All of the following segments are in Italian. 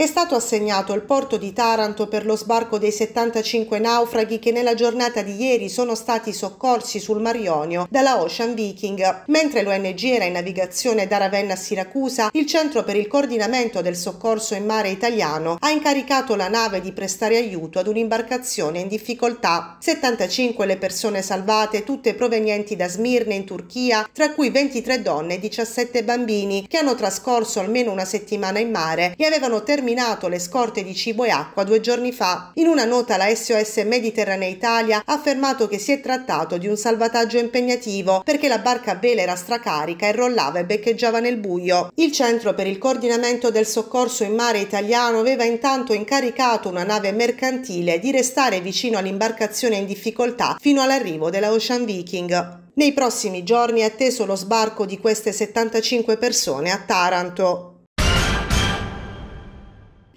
È stato assegnato il porto di Taranto per lo sbarco dei 75 naufraghi che nella giornata di ieri sono stati soccorsi sul Mar Ionio dalla Ocean Viking. Mentre l'ONG era in navigazione da Ravenna a Siracusa, il Centro per il Coordinamento del Soccorso in Mare Italiano ha incaricato la nave di prestare aiuto ad un'imbarcazione in difficoltà. 75 le persone salvate, tutte provenienti da Smirne in Turchia, tra cui 23 donne e 17 bambini, che hanno trascorso almeno una settimana in mare e avevano terminato contaminato le scorte di cibo e acqua due giorni fa. In una nota la SOS Mediterranea Italia ha affermato che si è trattato di un salvataggio impegnativo perché la barca a vela era stracarica e rollava e beccheggiava nel buio. Il Centro per il Coordinamento del Soccorso in Mare Italiano aveva intanto incaricato una nave mercantile di restare vicino all'imbarcazione in difficoltà fino all'arrivo della Ocean Viking. Nei prossimi giorni è atteso lo sbarco di queste 75 persone a Taranto.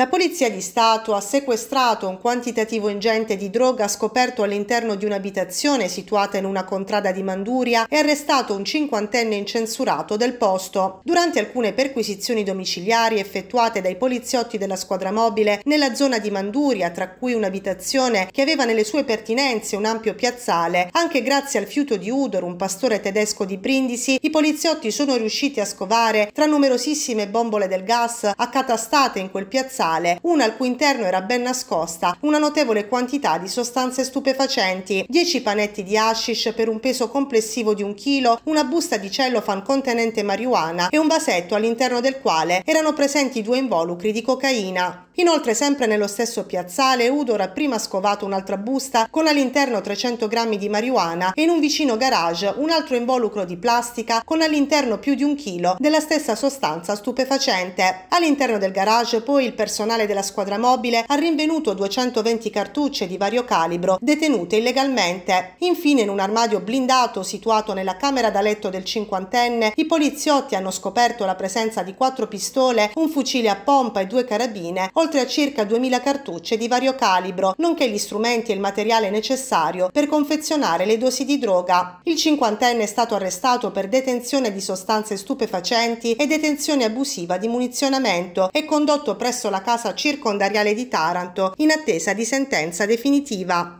La Polizia di Stato ha sequestrato un quantitativo ingente di droga scoperto all'interno di un'abitazione situata in una contrada di Manduria e arrestato un cinquantenne incensurato del posto. Durante alcune perquisizioni domiciliari effettuate dai poliziotti della squadra mobile nella zona di Manduria, tra cui un'abitazione che aveva nelle sue pertinenze un ampio piazzale, anche grazie al fiuto di Udor, un pastore tedesco di Brindisi, i poliziotti sono riusciti a scovare tra numerosissime bombole del gas accatastate in quel piazzale totale, una al cui interno era ben nascosta una notevole quantità di sostanze stupefacenti, 10 panetti di hashish per un peso complessivo di un chilo, una busta di cellofan contenente marijuana e un vasetto all'interno del quale erano presenti due involucri di cocaina. Inoltre, sempre nello stesso piazzale, Udor ha prima scovato un'altra busta con all'interno 300 grammi di marijuana e in un vicino garage un altro involucro di plastica con all'interno più di un chilo della stessa sostanza stupefacente. All'interno del garage poi il personale personale della squadra mobile ha rinvenuto 220 cartucce di vario calibro detenute illegalmente. Infine, in un armadio blindato situato nella camera da letto del cinquantenne, i poliziotti hanno scoperto la presenza di quattro pistole, un fucile a pompa e due carabine, oltre a circa 2000 cartucce di vario calibro, nonché gli strumenti e il materiale necessario per confezionare le dosi di droga. Il cinquantenne è stato arrestato per detenzione di sostanze stupefacenti e detenzione abusiva di munizionamento e condotto presso la casa circondariale di Taranto in attesa di sentenza definitiva.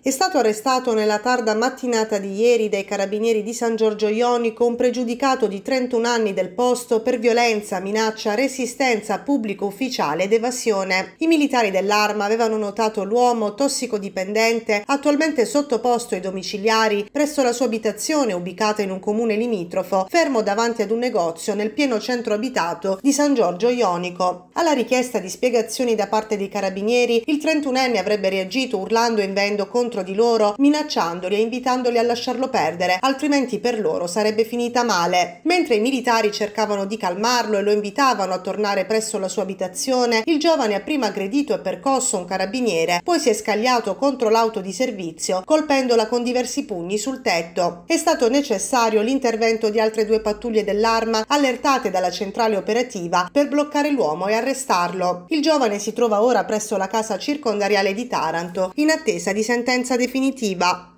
È stato arrestato nella tarda mattinata di ieri dai carabinieri di San Giorgio Ionico un pregiudicato di 31 anni del posto per violenza, minaccia, resistenza pubblico ufficiale ed evasione. I militari dell'arma avevano notato l'uomo tossicodipendente attualmente sottoposto ai domiciliari presso la sua abitazione ubicata in un comune limitrofo, fermo davanti ad un negozio nel pieno centro abitato di San Giorgio Ionico. Alla richiesta di spiegazioni da parte dei carabinieri, il 31enne avrebbe reagito urlando e invendo contro contro di loro minacciandoli e invitandoli a lasciarlo perdere, altrimenti per loro sarebbe finita male. Mentre i militari cercavano di calmarlo e lo invitavano a tornare presso la sua abitazione, il giovane ha prima aggredito e percosso un carabiniere, poi si è scagliato contro l'auto di servizio, colpendola con diversi pugni sul tetto. È stato necessario l'intervento di altre due pattuglie dell'arma allertate dalla centrale operativa per bloccare l'uomo e arrestarlo. Il giovane si trova ora presso la casa circondariale di Taranto in attesa di sentenza sentenza definitiva.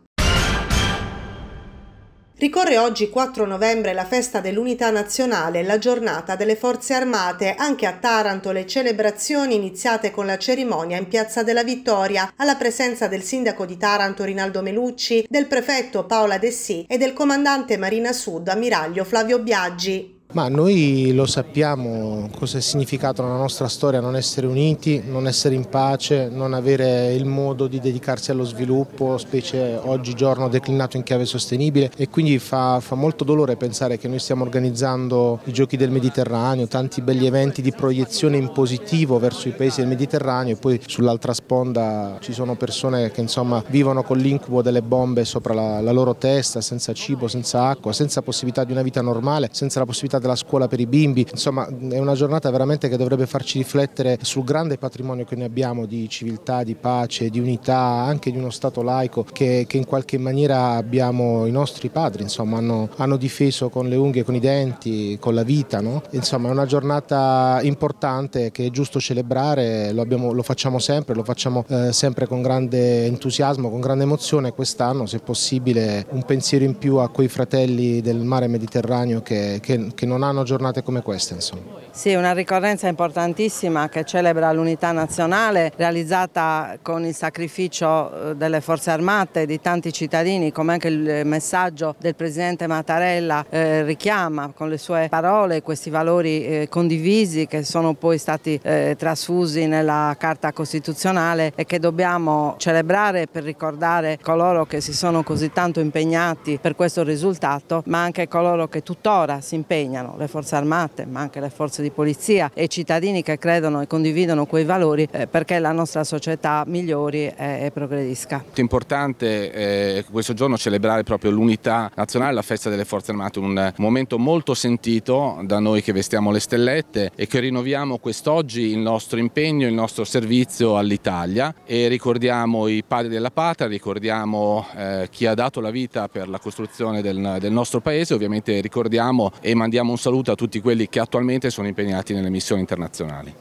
Ricorre oggi 4 novembre la festa dell'unità nazionale, la giornata delle forze armate. Anche a Taranto le celebrazioni iniziate con la cerimonia in Piazza della Vittoria, alla presenza del sindaco di Taranto Rinaldo Melucci, del prefetto Paola Dessì e del comandante Marina Sud, ammiraglio Flavio Biaggi. Ma noi lo sappiamo cosa è significato nella nostra storia non essere uniti, non essere in pace, non avere il modo di dedicarsi allo sviluppo, specie oggigiorno declinato in chiave sostenibile e quindi fa, fa molto dolore pensare che noi stiamo organizzando i giochi del Mediterraneo, tanti belli eventi di proiezione in positivo verso i paesi del Mediterraneo e poi sull'altra sponda ci sono persone che insomma vivono con l'incubo delle bombe sopra la, la loro testa, senza cibo, senza acqua, senza possibilità di una vita normale, senza la possibilità della scuola per i bimbi, insomma è una giornata veramente che dovrebbe farci riflettere sul grande patrimonio che noi abbiamo di civiltà, di pace, di unità, anche di uno Stato laico che, che in qualche maniera abbiamo i nostri padri, insomma hanno, hanno, difeso con le unghie, con i denti, con la vita, no? insomma è una giornata importante che è giusto celebrare, lo, abbiamo, lo facciamo sempre, lo facciamo eh, sempre con grande entusiasmo, con grande emozione quest'anno se possibile un pensiero in più a quei fratelli del mare Mediterraneo che, che, che non hanno giornate come queste. Insomma. Sì, una ricorrenza importantissima che celebra l'unità nazionale realizzata con il sacrificio eh, delle forze armate e di tanti cittadini come anche il eh, messaggio del Presidente Mattarella eh, richiama con le sue parole questi valori eh, condivisi che sono poi stati eh, trasfusi nella Carta Costituzionale e che dobbiamo celebrare per ricordare coloro che si sono così tanto impegnati per questo risultato ma anche coloro che tuttora si impegnano accompagnano le forze armate ma anche le forze di polizia e i cittadini che credono e condividono quei valori eh, perché la nostra società migliori e, e progredisca. Eh, è importante eh, questo giorno celebrare proprio l'unità nazionale, la festa delle forze armate, un momento molto sentito da noi che vestiamo le stellette e che rinnoviamo quest'oggi il nostro impegno, il nostro servizio all'Italia e ricordiamo i padri della patria, ricordiamo eh, chi ha dato la vita per la costruzione del, del nostro paese, ovviamente ricordiamo e mandiamo un saluto a tutti quelli che attualmente sono impegnati nelle missioni internazionali.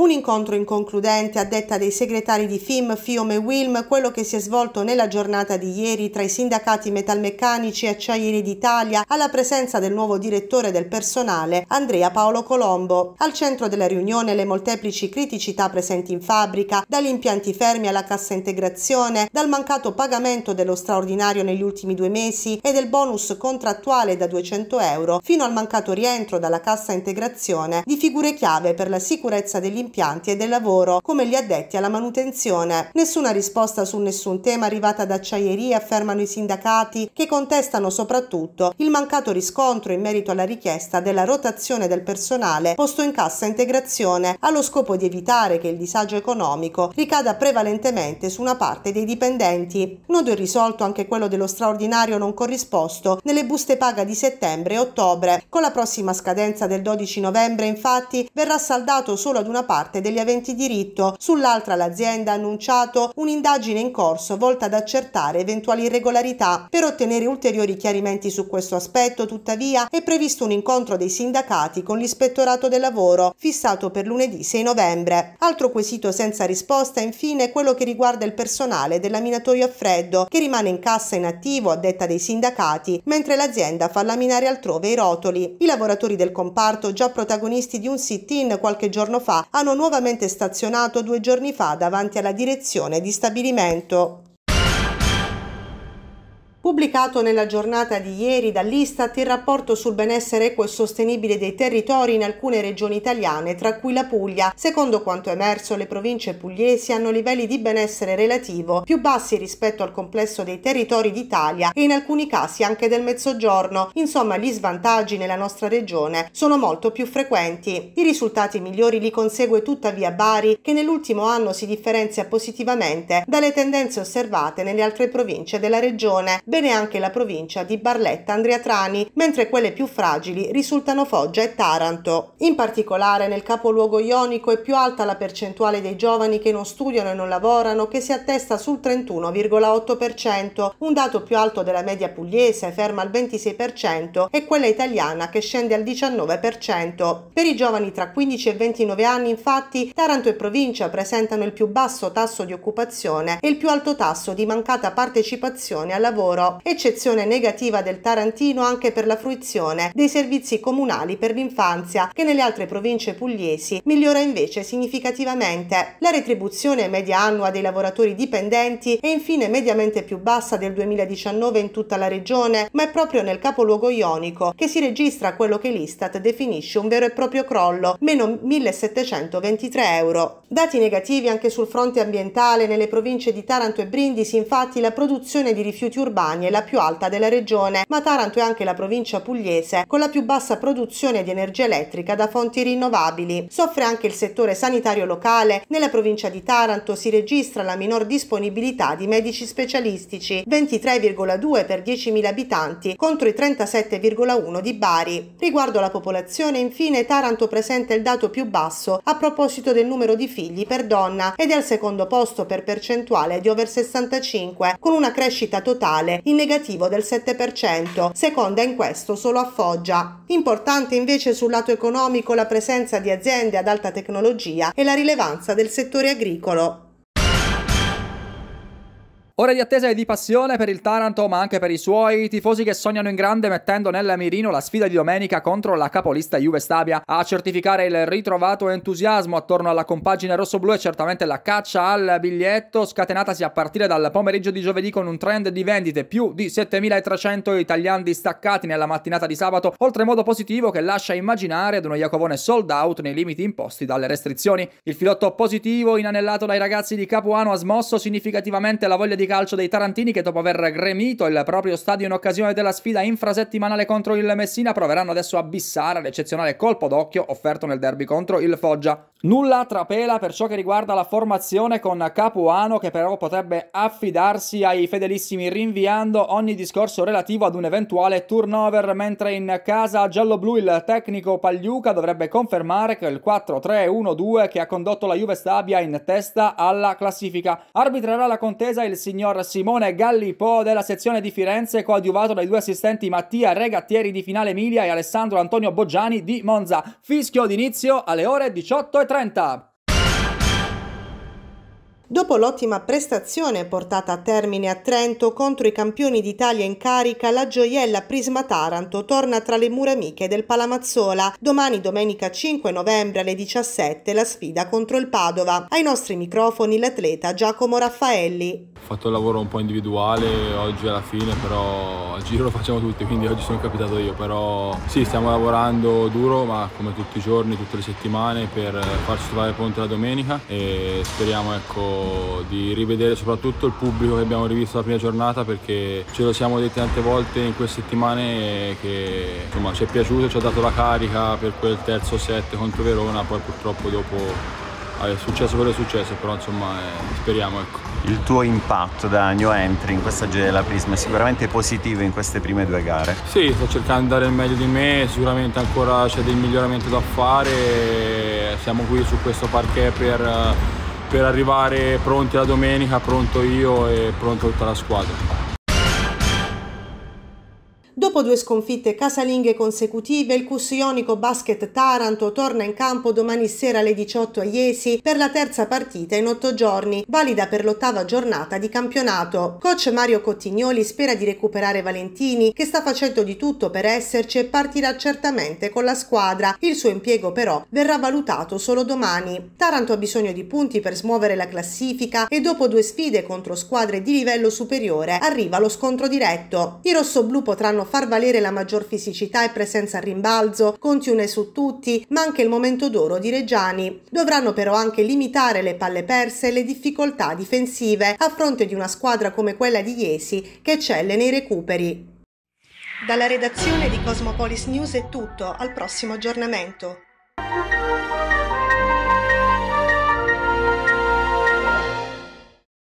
Un incontro inconcludente a detta dei segretari di FIM, FIOM e WILM, quello che si è svolto nella giornata di ieri tra i sindacati metalmeccanici e acciaieri d'Italia alla presenza del nuovo direttore del personale Andrea Paolo Colombo. Al centro della riunione le molteplici criticità presenti in fabbrica, dagli impianti fermi alla cassa integrazione, dal mancato pagamento dello straordinario negli ultimi due mesi e del bonus contrattuale da 200 euro fino al mancato rientro dalla cassa integrazione di figure chiave per la sicurezza degli impianti impianti e del lavoro, come gli addetti alla manutenzione. Nessuna risposta su nessun tema arrivata ad acciaieria, affermano i sindacati, che contestano soprattutto il mancato riscontro in merito alla richiesta della rotazione del personale posto in cassa integrazione, allo scopo di evitare che il disagio economico ricada prevalentemente su una parte dei dipendenti. Nodo irrisolto anche quello dello straordinario non corrisposto nelle buste paga di settembre e ottobre. Con la prossima scadenza del 12 novembre, infatti, verrà saldato solo ad una parte degli aventi diritto. Sull'altra l'azienda ha annunciato un'indagine in corso volta ad accertare eventuali irregolarità. Per ottenere ulteriori chiarimenti su questo aspetto, tuttavia, è previsto un incontro dei sindacati con l'ispettorato del lavoro, fissato per lunedì 6 novembre. Altro quesito senza risposta, infine, è quello che riguarda il personale del minatoria a freddo, che rimane in cassa inattivo a detta dei sindacati, mentre l'azienda fa laminare altrove i rotoli. I lavoratori del comparto, già protagonisti di un sit-in qualche giorno fa, hanno nuovamente stazionato due giorni fa davanti alla direzione di stabilimento. Pubblicato nella giornata di ieri dall'Istat il rapporto sul benessere equo e sostenibile dei territori in alcune regioni italiane, tra cui la Puglia. Secondo quanto emerso, le province pugliesi hanno livelli di benessere relativo più bassi rispetto al complesso dei territori d'Italia e in alcuni casi anche del Mezzogiorno. Insomma, gli svantaggi nella nostra regione sono molto più frequenti. I risultati migliori li consegue tuttavia Bari, che nell'ultimo anno si differenzia positivamente dalle tendenze osservate nelle altre province della regione bene anche la provincia di Barletta Andria Trani, mentre quelle più fragili risultano Foggia e Taranto. In particolare nel capoluogo ionico è più alta la percentuale dei giovani che non studiano e non lavorano che si attesta sul 31,8%, un dato più alto della media pugliese ferma al 26% e quella italiana che scende al 19%. Per i giovani tra 15 e 29 anni infatti Taranto e provincia presentano il più basso tasso di occupazione e il più alto tasso di mancata partecipazione al lavoro euro, eccezione negativa del Tarantino anche per la fruizione dei servizi comunali per l'infanzia, che nelle altre province pugliesi migliora invece significativamente. La retribuzione media annua dei lavoratori dipendenti è infine mediamente più bassa del 2019 in tutta la regione, ma è proprio nel capoluogo ionico che si registra quello che l'Istat definisce un vero e proprio crollo, meno 1723 euro. Dati negativi anche sul fronte ambientale nelle province di Taranto e Brindisi, infatti la produzione di rifiuti urbani Campania è la più alta della regione, ma Taranto è anche la provincia pugliese con la più bassa produzione di energia elettrica da fonti rinnovabili. Soffre anche il settore sanitario locale. Nella provincia di Taranto si registra la minor disponibilità di medici specialistici, 23,2 per 10.000 abitanti contro i 37,1 di Bari. Riguardo alla popolazione, infine, Taranto presenta il dato più basso a proposito del numero di figli per donna ed è al secondo posto per percentuale di over 65, con una crescita totale mensile, in negativo del 7%, seconda in questo solo a Foggia. Importante invece sul lato economico la presenza di aziende ad alta tecnologia e la rilevanza del settore agricolo. Ore di attesa e di passione per il Taranto, ma anche per i suoi tifosi che sognano in grande mettendo nella mirino la sfida di domenica contro la capolista Juve Stabia. A certificare il ritrovato entusiasmo attorno alla compagine rosso-blu è certamente la caccia al biglietto, scatenatasi a partire dal pomeriggio di giovedì con un trend di vendite più di 7.300 italiani distaccati nella mattinata di sabato, oltremodo positivo che lascia immaginare ad uno Iacovone sold out nei limiti imposti dalle restrizioni. Il filotto positivo inanellato dai ragazzi di Capuano ha smosso significativamente la voglia di calcio dei Tarantini che dopo aver gremito il proprio stadio in occasione della sfida infrasettimanale contro il Messina proveranno adesso a bissare l'eccezionale colpo d'occhio offerto nel derby contro il Foggia. Nulla trapela per ciò che riguarda la formazione con Capuano che però potrebbe affidarsi ai fedelissimi rinviando ogni discorso relativo ad un eventuale turnover mentre in casa giallo-blu il tecnico Pagliuca dovrebbe confermare che il 4-3-1-2 che ha condotto la Juve Stabia in testa alla classifica. Arbitrerà la contesa il signor Simone Gallipò della sezione di Firenze coadiuvato dai due assistenti Mattia Regattieri di Finale Emilia e Alessandro Antonio Boggiani di Monza. Fischio d'inizio alle ore 18.30. 30 Dopo l'ottima prestazione portata a termine a Trento contro i campioni d'Italia in carica, la gioiella Prisma Taranto torna tra le mura amiche del Palamazzola. Domani domenica 5 novembre alle 17 la sfida contro il Padova. Ai nostri microfoni l'atleta Giacomo Raffaelli. Ho fatto il lavoro un po' individuale oggi alla fine, però a giro lo facciamo tutti, quindi oggi sono capitato io. Però sì, stiamo lavorando duro, ma come tutti i giorni, tutte le settimane, per farci trovare pronti la domenica e speriamo ecco di rivedere soprattutto il pubblico che abbiamo rivisto la prima giornata perché ce lo siamo detti tante volte in queste settimane che insomma, ci è piaciuto, ci ha dato la carica per quel terzo set contro Verona, poi purtroppo dopo è successo quello che è successo, però insomma eh, speriamo. Ecco. Il tuo impatto da new entry in questa della Prisma è sicuramente positivo in queste prime due gare? Sì, sto cercando di dare il meglio di me, sicuramente ancora c'è del miglioramento da fare, siamo qui su questo parquet per... Eh, per arrivare pronti la domenica, pronto io e pronto tutta la squadra. Dopo due sconfitte casalinghe consecutive, il CUS Ionico Basket Taranto torna in campo domani sera alle 18 a Iesi per la terza partita in otto giorni, valida per l'ottava giornata di campionato. Coach Mario Cottignoli spera di recuperare Valentini, che sta facendo di tutto per esserci e partirà certamente con la squadra. Il suo impiego però verrà valutato solo domani. Taranto ha bisogno di punti per smuovere la classifica e dopo due sfide contro squadre di livello superiore arriva lo scontro diretto. I rossoblù potranno far valere la maggior fisicità e presenza a rimbalzo, conti Contiune su tutti, ma anche il momento d'oro di Reggiani. Dovranno però anche limitare le palle perse e le difficoltà difensive a fronte di una squadra come quella di Iesi che eccelle nei recuperi. Dalla redazione di Cosmopolis News è tutto, al prossimo aggiornamento.